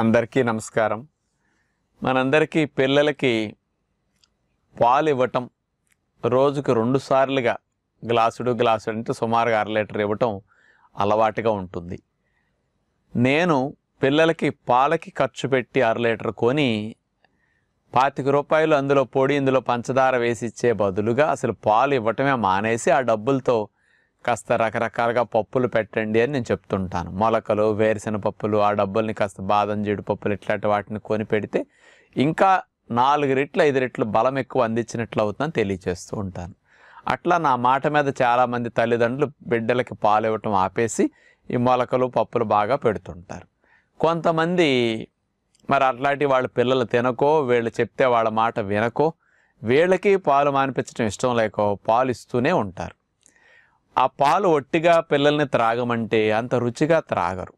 అందరికీ నమస్కారం మనందరికీ పిల్లలకి పాలు ఇవ్వటం రోజుకు రెండు సార్లుగా గ్లాసుడు గ్లాసుడు అంటే సుమారుగా అర లీటర్ ఇవ్వటం అలవాటుగా ఉంటుంది నేను పిల్లలకి పాలకి ఖర్చు పెట్టి అర లీటర్ కొని పాతిక రూపాయలు అందులో పొడి ఇందులో పంచదార వేసి ఇచ్చే బదులుగా అసలు పాలు ఇవ్వటమే మానేసి ఆ డబ్బులతో కాస్త రకరకాలుగా పప్పులు పెట్టండి అని నేను చెప్తుంటాను మొలకలు వేరుశెన పప్పులు ఆ డబ్బుల్ని కాస్త బాదం జీడి పప్పులు ఇట్లాంటి వాటిని కొని పెడితే ఇంకా నాలుగు రెట్లు ఐదు రెట్లు బలం ఎక్కువ అందించినట్లు అవుతుందని తెలియచేస్తూ ఉంటాను అట్లా నా మాట మీద చాలామంది తల్లిదండ్రులు బిడ్డలకి పాలు ఇవ్వటం ఆపేసి ఈ మొలకలు పప్పులు బాగా పెడుతుంటారు కొంతమంది మరి అట్లాంటి వాళ్ళ పిల్లలు తినకో వీళ్ళు చెప్తే వాళ్ళ మాట వినకో వీళ్ళకి పాలు మానిపించడం ఇష్టం లేక పాలు ఇస్తూనే ఉంటారు ఆ పాలు ఒట్టిగా పిల్లల్ని త్రాగమంటే అంత రుచిగా త్రాగరు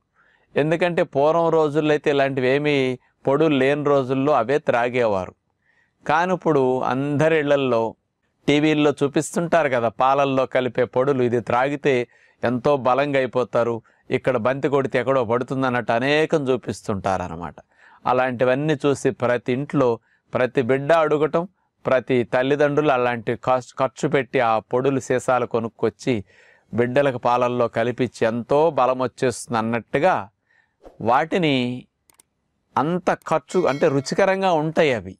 ఎందుకంటే పూర్వం రోజుల్లో అయితే ఇలాంటివి ఏమీ పొడులు లేని రోజుల్లో అవే త్రాగేవారు కానీ ఇప్పుడు అందరి ఇళ్లల్లో టీవీల్లో చూపిస్తుంటారు కదా పాలల్లో కలిపే పొడులు ఇది త్రాగితే ఎంతో బలంగా అయిపోతారు ఇక్కడ బంతి కొడితే ఎక్కడో పడుతుంది అన్నట్టు అనేకం చూపిస్తుంటారనమాట అలాంటివన్నీ చూసి ప్రతి ఇంట్లో ప్రతి బిడ్డ అడుగటం ప్రతి తల్లిదండ్రులు అలాంటి ఖర్చు పెట్టి ఆ పొడులు సీసాలు కొనుక్కొచ్చి బిడ్డలకు పాలల్లో కలిపించి ఎంతో బలం వచ్చేస్తుంది అన్నట్టుగా వాటిని అంత ఖర్చు అంటే రుచికరంగా ఉంటాయి అవి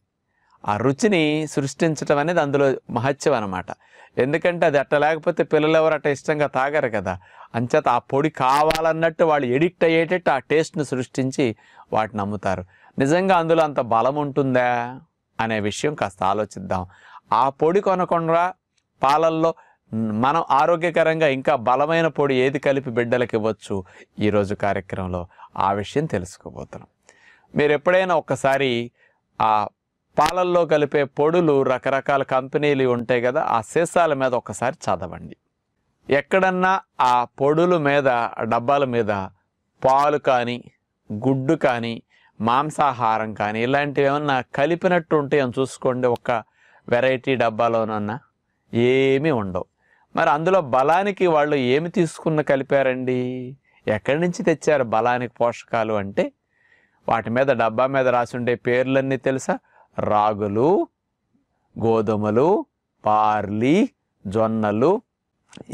ఆ రుచిని సృష్టించడం అనేది అందులో మహత్యం అనమాట ఎందుకంటే అది అట్ట లేకపోతే పిల్లలు ఎవరు అట్ట ఇష్టంగా తాగరు కదా అంచేత ఆ పొడి కావాలన్నట్టు వాళ్ళు ఎడిక్ట్ అయ్యేటట్టు ఆ టేస్ట్ను సృష్టించి వాటిని అమ్ముతారు నిజంగా అందులో అంత బలం ఉంటుందా అనే విషయం కాస్త ఆలోచిద్దాం ఆ పొడి కొనకుండా పాలల్లో మనం ఆరోగ్యకరంగా ఇంకా బలమైన పొడి ఏది కలిపి బిడ్డలకు ఇవ్వచ్చు ఈరోజు కార్యక్రమంలో ఆ విషయం తెలుసుకోబోతున్నాం మీరు ఎప్పుడైనా ఒక్కసారి ఆ పాలల్లో కలిపే పొడులు రకరకాల కంపెనీలు ఉంటాయి కదా ఆ సీసాల మీద ఒక్కసారి చదవండి ఎక్కడన్నా ఆ పొడుల మీద డబ్బాల మీద పాలు కానీ గుడ్డు కానీ మాంసాహారం కానీ ఇలాంటివి ఏమన్నా కలిపినట్టు ఉంటే చూసుకోండి ఒక వెరైటీ డబ్బాలోనన్నా ఏమీ ఉండవు మరి అందులో బలానికి వాళ్ళు ఏమి తీసుకున్న కలిపారండి ఎక్కడి నుంచి తెచ్చారు బలానికి పోషకాలు అంటే వాటి మీద డబ్బా మీద రాసి ఉండే పేర్లన్నీ తెలుసా రాగులు గోధుమలు పార్లీ జొన్నలు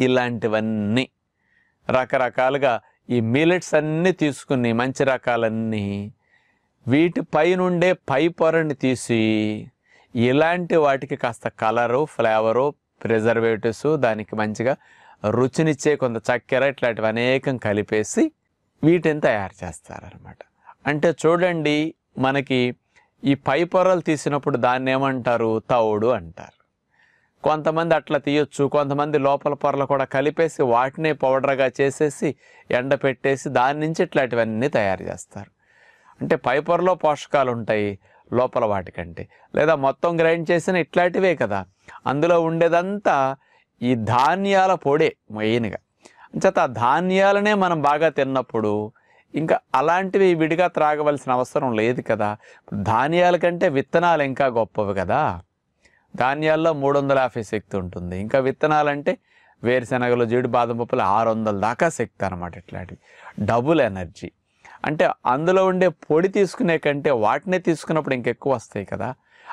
ఇలాంటివన్నీ రకరకాలుగా ఈ మిలెట్స్ అన్నీ తీసుకుని మంచి రకాలన్నీ వీటిపై నుండే పై పొరని తీసి ఇలాంటి వాటికి కాస్త కలరు ఫ్లేవరు ప్రిజర్వేటివ్స్ దానికి మంచిగా రుచినిచ్చే కొంత చక్కెర ఇట్లాంటివి అనేకం కలిపేసి వీటిని తయారు చేస్తారనమాట అంటే చూడండి మనకి ఈ పై పొరలు తీసినప్పుడు దాన్ని ఏమంటారు తౌడు అంటారు కొంతమంది అట్లా తీయొచ్చు కొంతమంది లోపల పొరలు కూడా కలిపేసి వాటిని పౌడర్గా చేసేసి ఎండపెట్టేసి దాని నుంచి ఇట్లాంటివన్నీ తయారు చేస్తారు అంటే పైపర్లో పోషకాలు ఉంటాయి లోపల వాటికంటే లేదా మొత్తం గ్రైండ్ చేసిన ఇట్లాంటివే కదా అందులో ఉండేదంతా ఈ ధాన్యాల పొడే మెయిన్గా అంచేత ధాన్యాలనే మనం బాగా తిన్నప్పుడు ఇంకా అలాంటివి విడిగా త్రాగవలసిన అవసరం లేదు కదా ధాన్యాల కంటే విత్తనాలు ఇంకా గొప్పవి కదా ధాన్యాల్లో మూడు వందల యాభై శక్తి ఉంటుంది ఇంకా విత్తనాలంటే వేరుశనగలు జీడి బాదం పప్పులు ఆరు వందల దాకా శక్తి అనమాట ఇట్లాంటివి డబుల్ ఎనర్జీ అంటే అందులో ఉండే పొడి తీసుకునే కంటే వాటినే తీసుకున్నప్పుడు ఇంకెక్కువ వస్తాయి కదా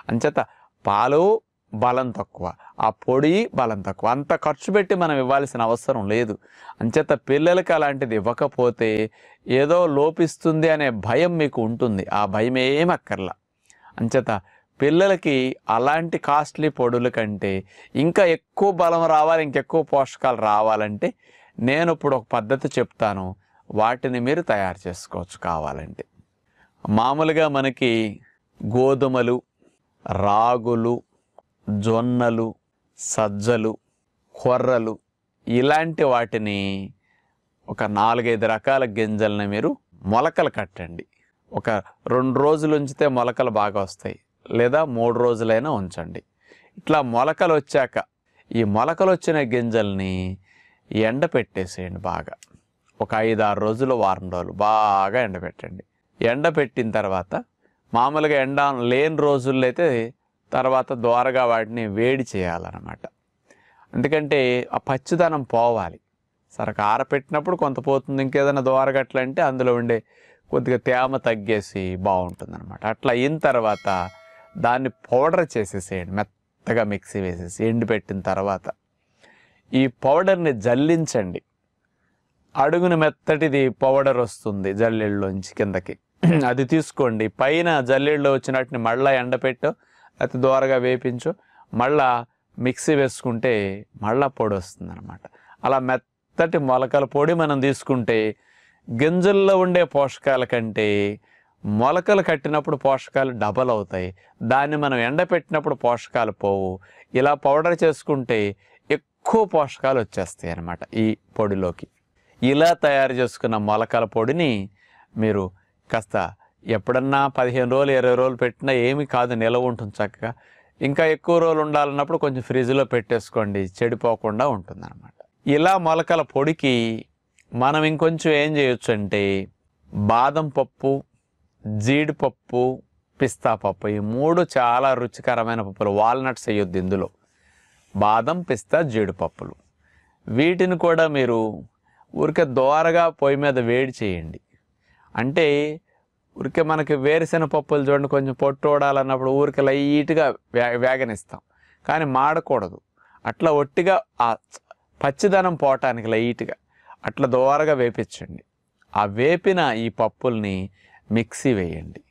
అంచేత పాలు బలం తక్కువ ఆ పొడి బలం తక్కువ అంత ఖర్చు పెట్టి మనం ఇవ్వాల్సిన అవసరం లేదు అంచేత పిల్లలకి అలాంటిది ఇవ్వకపోతే ఏదో లోపిస్తుంది అనే భయం మీకు ఉంటుంది ఆ భయం ఏమక్కర్లా అంచేత పిల్లలకి అలాంటి కాస్ట్లీ పొడుల కంటే ఇంకా ఎక్కువ బలం రావాలి ఇంకెక్కువ పోషకాలు రావాలంటే నేను ఇప్పుడు ఒక పద్ధతి చెప్తాను వాటిని మీరు తయారు చేసుకోవచ్చు కావాలంటే మామూలుగా మనకి గోధుమలు రాగులు జొన్నలు సజ్జలు కొర్రలు ఇలాంటి వాటిని ఒక నాలుగైదు రకాల గింజలను మీరు మొలకలు కట్టండి ఒక రెండు రోజులు ఉంచితే మొలకలు బాగా వస్తాయి లేదా మూడు రోజులైనా ఉంచండి ఇట్లా మొలకలు వచ్చాక ఈ మొలకలు వచ్చిన గింజల్ని ఎండ పెట్టేసేయండి బాగా ఒక ఐదు ఆరు రోజులు వారం రోజులు బాగా ఎండబెట్టండి ఎండబెట్టిన తర్వాత మామూలుగా ఎండ లేని రోజుల్లో అయితే తర్వాత ద్వారగా వాటిని వేడి చేయాలన్నమాట ఎందుకంటే ఆ పచ్చిదనం పోవాలి సరక ఆరపెట్టినప్పుడు కొంత పోతుంది ఇంకేదైనా అట్లా అంటే అందులో ఉండే కొద్దిగా తేమ తగ్గేసి బాగుంటుంది అనమాట అట్లా అయిన తర్వాత దాన్ని పౌడర్ చేసేసేయండి మెత్తగా మిక్సీ వేసేసి ఎండిపెట్టిన తర్వాత ఈ పౌడర్ని జల్లించండి అడుగున మెత్తటిది పౌడర్ వస్తుంది జల్లెళ్ళలోంచి కిందకి hmm. అది తీసుకోండి పైన జల్లెళ్ళలో వచ్చినట్టుని మళ్ళీ ఎండపెట్టు అతి దోరగా వేపించు మళ్ళా మిక్సీ వేసుకుంటే మళ్ళా పొడి వస్తుంది అనమాట అలా మెత్తటి మొలకల పొడి మనం తీసుకుంటే గింజల్లో ఉండే పోషకాల కంటే మొలకలు కట్టినప్పుడు పోషకాలు డబల్ అవుతాయి దాన్ని మనం ఎండపెట్టినప్పుడు పోషకాలు పోవు ఇలా పౌడర్ చేసుకుంటే ఎక్కువ పోషకాలు వచ్చేస్తాయి అన్నమాట ఈ పొడిలోకి ఇలా తయారు చేసుకున్న మొలకల పొడిని మీరు కాస్త ఎప్పుడన్నా పదిహేను రోజులు ఇరవై రోజులు పెట్టినా ఏమి కాదు నిలవ ఉంటుంది చక్కగా ఇంకా ఎక్కువ రోజులు ఉండాలన్నప్పుడు కొంచెం ఫ్రిడ్జ్లో పెట్టేసుకోండి చెడిపోకుండా ఉంటుందన్నమాట ఇలా మొలకల పొడికి మనం ఇంకొంచెం ఏం చేయొచ్చు అంటే బాదం పప్పు జీడిపప్పు పిస్తా పప్పు ఈ మూడు చాలా రుచికరమైన పప్పులు వాల్నట్స్ వేయొద్దు ఇందులో బాదం పిస్తా జీడిపప్పులు వీటిని కూడా మీరు ఊరికే దోరగా పొయ్యి మీద వేడి చేయండి అంటే ఊరికే మనకి వేరుశెన పప్పులు చూడండి కొంచెం పొట్టు ఓడాలన్నప్పుడు ఊరికే లైట్గా వే వేగనిస్తాం కానీ మాడకూడదు అట్లా ఒట్టిగా ఆ పచ్చిదనం పోవటానికి లైట్గా అట్లా దోరగా వేపించండి ఆ వేపిన ఈ పప్పుల్ని మిక్సీ వేయండి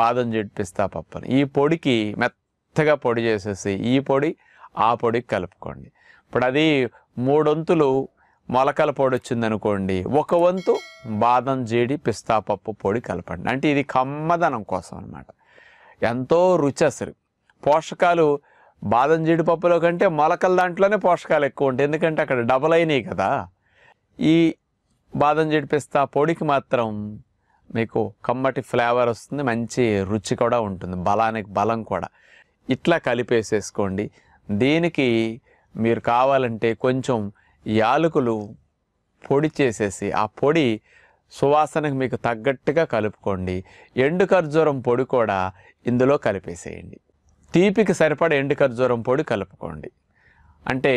బాదం పిస్తా పప్పుని ఈ పొడికి మెత్తగా పొడి చేసేసి ఈ పొడి ఆ పొడికి కలుపుకోండి ఇప్పుడు అది మూడొంతులు మొలకల పొడి వచ్చిందనుకోండి ఒక వంతు బాదం జీడి పిస్తా పప్పు పొడి కలపండి అంటే ఇది కమ్మదనం కోసం అనమాట ఎంతో రుచి అసలు పోషకాలు బాదం జీడిపప్పులో కంటే మొలకల దాంట్లోనే పోషకాలు ఎక్కువ ఉంటాయి ఎందుకంటే అక్కడ డబల్ అయినాయి కదా ఈ బాదం జీడి పిస్తా పొడికి మాత్రం మీకు కమ్మటి ఫ్లేవర్ వస్తుంది మంచి రుచి కూడా ఉంటుంది బలానికి బలం కూడా ఇట్లా కలిపేసేసుకోండి దీనికి మీరు కావాలంటే కొంచెం యాలకులు పొడి చేసేసి ఆ పొడి సువాసనకు మీకు తగ్గట్టుగా కలుపుకోండి ఎండు ఖర్జూరం పొడి కూడా ఇందులో కలిపేసేయండి తీపికి సరిపడ ఎండు ఖర్జూరం పొడి కలుపుకోండి అంటే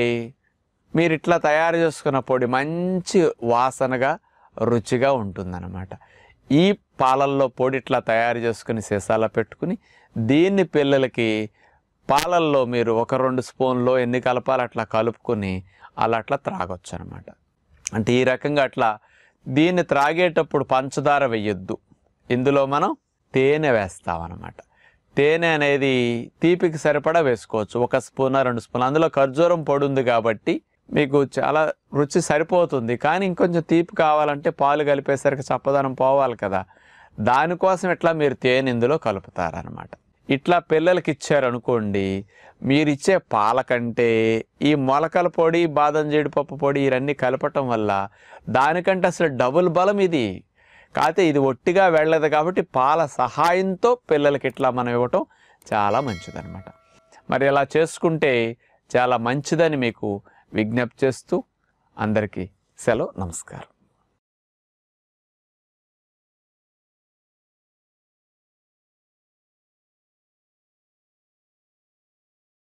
మీరు ఇట్లా తయారు చేసుకున్న పొడి మంచి వాసనగా రుచిగా ఉంటుందన్నమాట ఈ పాలల్లో పొడి ఇట్లా తయారు చేసుకుని సీసాల పెట్టుకుని దీన్ని పిల్లలకి పాలల్లో మీరు ఒక రెండు స్పూన్లో ఎన్ని కలపాలి అట్లా కలుపుకొని అలా అట్లా త్రాగొచ్చు అనమాట అంటే ఈ రకంగా అట్లా దీన్ని త్రాగేటప్పుడు పంచదార వేయొద్దు ఇందులో మనం తేనె వేస్తామన్నమాట తేనె అనేది తీపికి సరిపడా వేసుకోవచ్చు ఒక స్పూన్ రెండు స్పూన్ అందులో ఖర్జూరం పొడి ఉంది కాబట్టి మీకు చాలా రుచి సరిపోతుంది కానీ ఇంకొంచెం తీపి కావాలంటే పాలు కలిపేసరికి చప్పదనం పోవాలి కదా దానికోసం ఎట్లా మీరు తేనె ఇందులో కలుపుతారనమాట ఇట్లా పిల్లలకి ఇచ్చారనుకోండి మీరిచ్చే పాల కంటే ఈ మొలకల పొడి బాదం జీడిపప్పు పొడి ఇవన్నీ కలపటం వల్ల దానికంటే అసలు డబుల్ బలం ఇది కాకపోతే ఇది ఒట్టిగా వెళ్ళదు కాబట్టి పాల సహాయంతో పిల్లలకి ఇట్లా మనం ఇవ్వటం చాలా మంచిదన్నమాట మరి ఇలా చేసుకుంటే చాలా మంచిదని మీకు విజ్ఞప్తి చేస్తూ అందరికీ సెలవు నమస్కారం